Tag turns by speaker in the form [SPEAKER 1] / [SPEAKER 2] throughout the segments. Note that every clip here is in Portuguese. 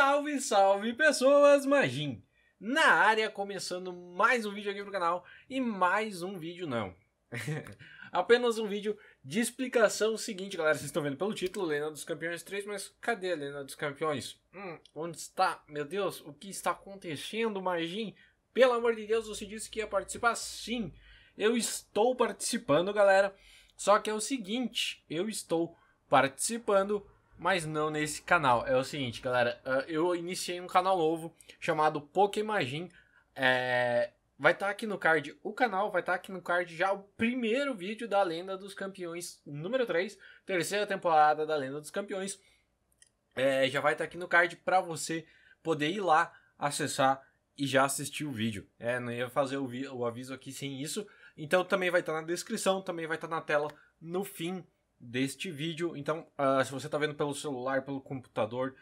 [SPEAKER 1] Salve, salve pessoas, Magin! Na área, começando mais um vídeo aqui pro canal, e mais um vídeo não. Apenas um vídeo de explicação seguinte, galera, vocês estão vendo pelo título, Lenda dos Campeões 3, mas cadê a Lenda dos Campeões? Hum, onde está? Meu Deus, o que está acontecendo, Magin? Pelo amor de Deus, você disse que ia participar? Sim, eu estou participando, galera, só que é o seguinte, eu estou participando mas não nesse canal. É o seguinte, galera, ah, eu iniciei um canal novo chamado Pokémagin. É, vai estar tá aqui no card o canal, vai estar tá aqui no card já o primeiro vídeo da Lenda dos Campeões, número 3, terceira temporada da Lenda dos Campeões. É, já vai estar tá aqui no card para você poder ir lá acessar e já assistir o vídeo. É, não ia fazer o, o aviso aqui sem isso. Então também vai estar tá na descrição, também vai estar tá na tela no fim deste vídeo. Então, uh, se você está vendo pelo celular, pelo computador,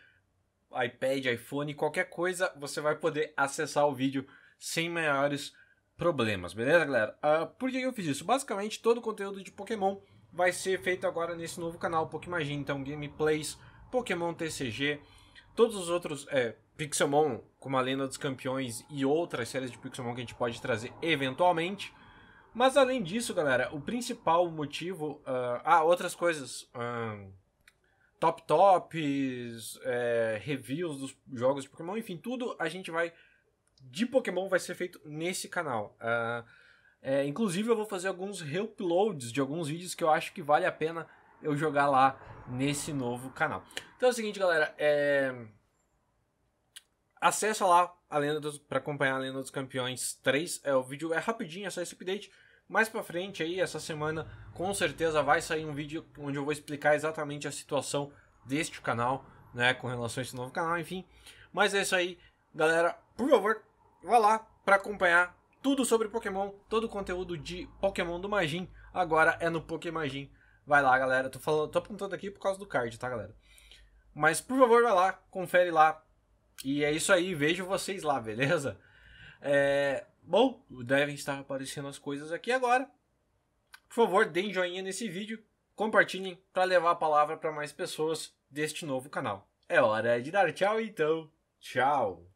[SPEAKER 1] iPad, iPhone, qualquer coisa, você vai poder acessar o vídeo sem maiores problemas, beleza, galera? Uh, por que eu fiz isso? Basicamente, todo o conteúdo de Pokémon vai ser feito agora nesse novo canal Pokémagina. Então, gameplays, Pokémon TCG, todos os outros, é, Pixelmon, como a Lenda dos Campeões e outras séries de Pixelmon que a gente pode trazer eventualmente. Mas além disso, galera, o principal motivo. Uh, ah, outras coisas. Um, ah, top tops, é, reviews dos jogos de Pokémon, enfim, tudo a gente vai. De Pokémon vai ser feito nesse canal. Uh, é, inclusive, eu vou fazer alguns reuploads de alguns vídeos que eu acho que vale a pena eu jogar lá nesse novo canal. Então é o seguinte, galera. É... Acessa lá a Lenda dos... para acompanhar a Lenda dos Campeões 3. É, o vídeo é rapidinho, é só esse update. Mais pra frente aí, essa semana, com certeza vai sair um vídeo onde eu vou explicar exatamente a situação deste canal, né, com relação a esse novo canal, enfim. Mas é isso aí, galera, por favor, vá lá para acompanhar tudo sobre Pokémon, todo o conteúdo de Pokémon do Magin, agora é no Pokémagin. Vai lá, galera, tô, falando, tô apontando aqui por causa do card, tá, galera? Mas, por favor, vai lá, confere lá. E é isso aí, vejo vocês lá, beleza? É, bom, devem estar aparecendo as coisas aqui agora. Por favor, deem joinha nesse vídeo, compartilhem para levar a palavra para mais pessoas deste novo canal. É hora de dar tchau então. Tchau!